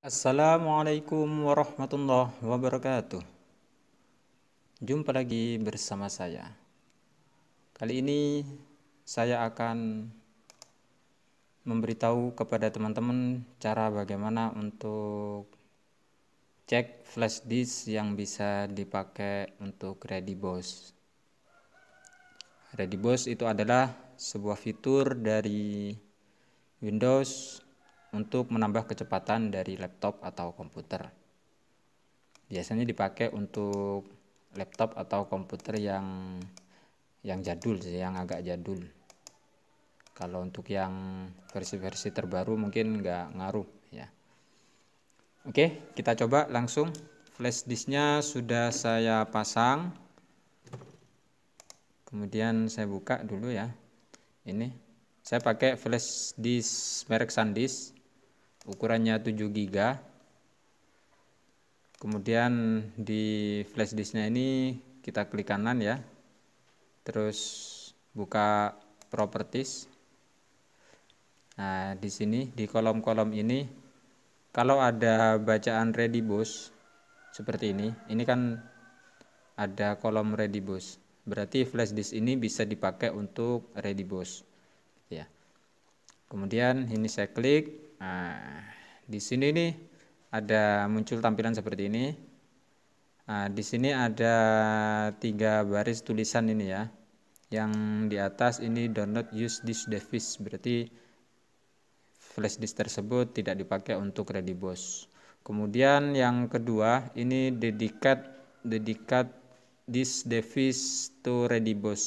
Assalamualaikum warahmatullahi wabarakatuh. Jumpa lagi bersama saya. Kali ini saya akan memberitahu kepada teman-teman cara bagaimana untuk cek flash disk yang bisa dipakai untuk Ready Redibos itu adalah sebuah fitur dari Windows untuk menambah kecepatan dari laptop atau komputer. Biasanya dipakai untuk laptop atau komputer yang yang jadul sih, yang agak jadul. Kalau untuk yang versi-versi terbaru mungkin nggak ngaruh ya. Oke, kita coba langsung. Flash disknya sudah saya pasang. Kemudian saya buka dulu ya. Ini saya pakai flash disk merek SanDisk ukurannya 7 GB kemudian di flash disknya ini kita klik kanan ya terus buka properties nah di sini di kolom-kolom ini kalau ada bacaan ready redibus seperti ini ini kan ada kolom ready redibus berarti flash disk ini bisa dipakai untuk redibus ya kemudian ini saya klik Nah, di sini nih ada muncul tampilan seperti ini. Nah, di sini ada tiga baris tulisan ini ya. Yang di atas ini download use this device berarti flash disk tersebut tidak dipakai untuk Redibos. Kemudian yang kedua ini dedicate dedicate this device to Redibos.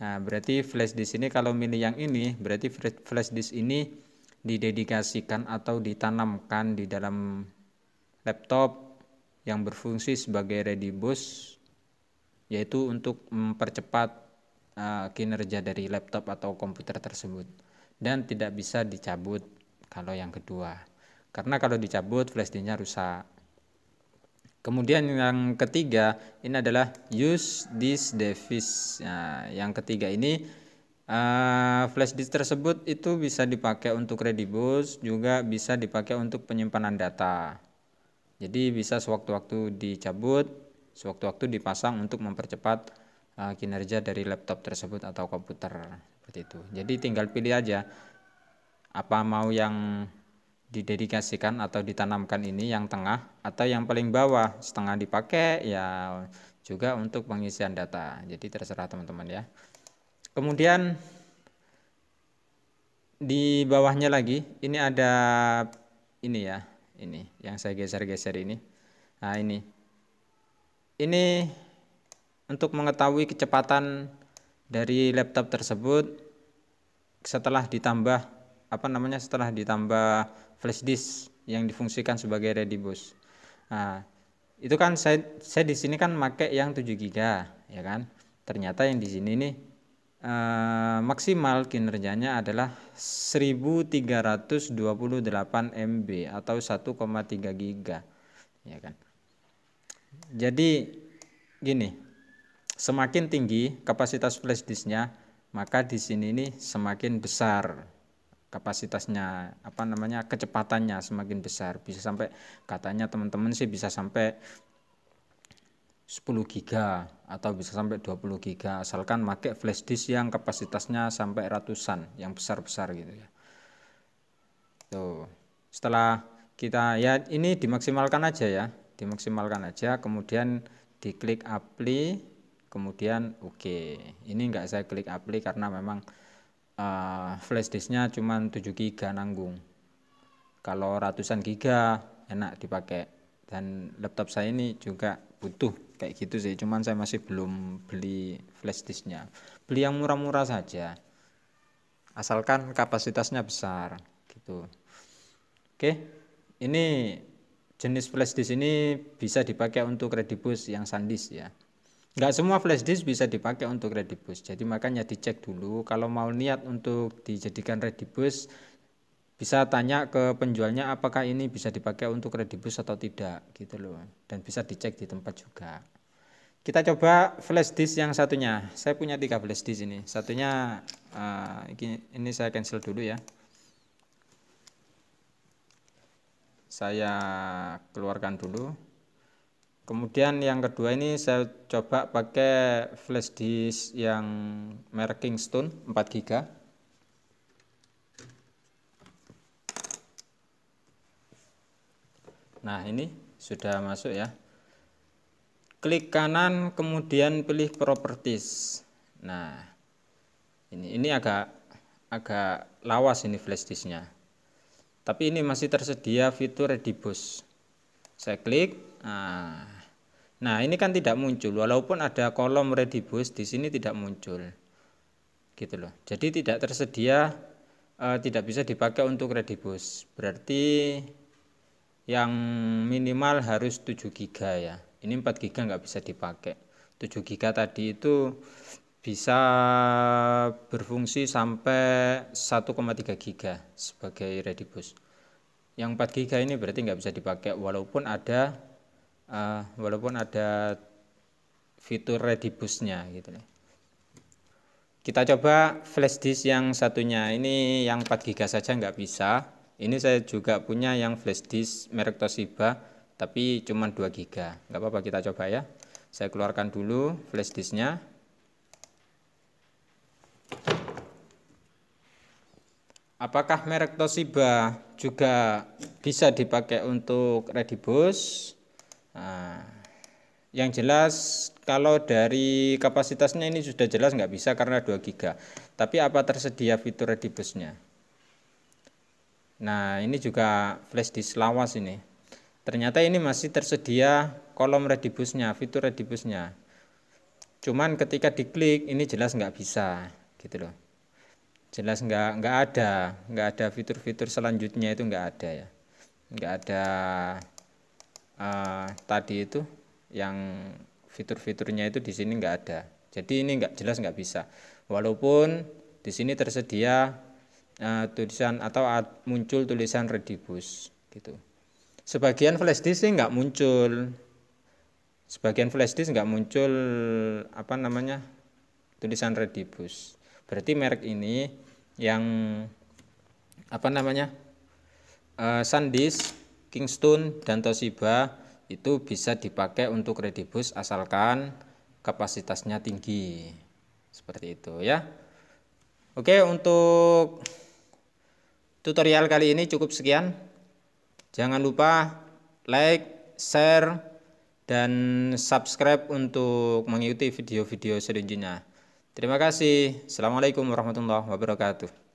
Nah, berarti flash disk ini kalau milih yang ini berarti flash disk ini didedikasikan atau ditanamkan di dalam laptop yang berfungsi sebagai ready bus yaitu untuk mempercepat uh, kinerja dari laptop atau komputer tersebut dan tidak bisa dicabut kalau yang kedua karena kalau dicabut flash disknya rusak kemudian yang ketiga ini adalah use this device nah, yang ketiga ini Ah, flash disk tersebut itu bisa dipakai untuk redibus, juga bisa dipakai untuk penyimpanan data. Jadi bisa sewaktu-waktu dicabut, sewaktu-waktu dipasang untuk mempercepat uh, kinerja dari laptop tersebut atau komputer seperti itu. Jadi tinggal pilih aja apa mau yang didedikasikan atau ditanamkan ini yang tengah atau yang paling bawah setengah dipakai ya juga untuk pengisian data. Jadi terserah teman-teman ya kemudian di bawahnya lagi ini ada ini ya ini yang saya geser-geser ini nah ini ini untuk mengetahui kecepatan dari laptop tersebut setelah ditambah apa namanya setelah ditambah flash disk yang difungsikan sebagai ready bus nah itu kan saya saya di sini kan pakai yang 7 GB ya kan ternyata yang di sini nih Eh, maksimal kinerjanya adalah 1328 MB atau 1,3 giga ya kan jadi gini semakin tinggi kapasitas flash disknya maka di sini ini semakin besar kapasitasnya apa namanya kecepatannya semakin besar bisa sampai katanya teman-teman sih bisa sampai 10 giga atau bisa sampai 20 giga asalkan pakai flash disk yang kapasitasnya sampai ratusan yang besar-besar gitu ya tuh setelah kita ya ini dimaksimalkan aja ya dimaksimalkan aja kemudian diklik apply kemudian oke okay. ini enggak saya klik apply karena memang uh, flash disknya cuma 7 giga nanggung kalau ratusan giga enak dipakai dan laptop saya ini juga butuh kayak gitu sih cuman saya masih belum beli flash disknya beli yang murah-murah saja asalkan kapasitasnya besar gitu oke ini jenis flash disk ini bisa dipakai untuk redibus yang sandisk ya nggak semua flash disk bisa dipakai untuk redibus jadi makanya dicek dulu kalau mau niat untuk dijadikan redibus bisa tanya ke penjualnya apakah ini bisa dipakai untuk kredibus atau tidak gitu loh dan bisa dicek di tempat juga kita coba flash disk yang satunya saya punya tiga flash disk ini satunya uh, ini, saya cancel dulu ya saya keluarkan dulu kemudian yang kedua ini saya coba pakai flash disk yang merek Kingston 4 GB Nah, ini sudah masuk ya. Klik kanan kemudian pilih properties. Nah, ini ini agak agak lawas ini flashdisknya Tapi ini masih tersedia fitur Redibus. Saya klik. Nah, nah ini kan tidak muncul walaupun ada kolom Redibus di sini tidak muncul. Gitu loh. Jadi tidak tersedia eh, tidak bisa dipakai untuk Redibus. Berarti yang minimal harus 7 giga ya ini 4 giga nggak bisa dipakai 7 giga tadi itu bisa berfungsi sampai 1,3 giga sebagai redibus yang 4 giga ini berarti nggak bisa dipakai walaupun ada uh, walaupun ada fitur boostnya gitu nih ya. kita coba flash disk yang satunya ini yang 4 giga saja nggak bisa ini saya juga punya yang flash disk merek Toshiba tapi cuma 2 giga Enggak apa-apa kita coba ya saya keluarkan dulu flash disknya apakah merek Toshiba juga bisa dipakai untuk redibus nah, yang jelas kalau dari kapasitasnya ini sudah jelas nggak bisa karena 2 giga tapi apa tersedia fitur redibusnya Nah, ini juga flash disk lawas ini. Ternyata ini masih tersedia kolom redibusnya, fitur redibusnya. Cuman ketika diklik ini jelas nggak bisa, gitu loh. Jelas nggak nggak ada, nggak ada fitur-fitur selanjutnya itu nggak ada ya. Nggak ada uh, tadi itu yang fitur-fiturnya itu di sini nggak ada. Jadi ini nggak jelas nggak bisa. Walaupun di sini tersedia Eh, tulisan atau muncul tulisan Redibus gitu. Sebagian flash disk sih nggak muncul. Sebagian flash disk nggak muncul apa namanya tulisan Redibus. Berarti merek ini yang apa namanya uh, SanDisk, Kingston dan Toshiba itu bisa dipakai untuk Redibus asalkan kapasitasnya tinggi. Seperti itu ya. Oke, untuk Tutorial kali ini cukup sekian. Jangan lupa like, share, dan subscribe untuk mengikuti video-video selanjutnya. Terima kasih. Assalamualaikum warahmatullahi wabarakatuh.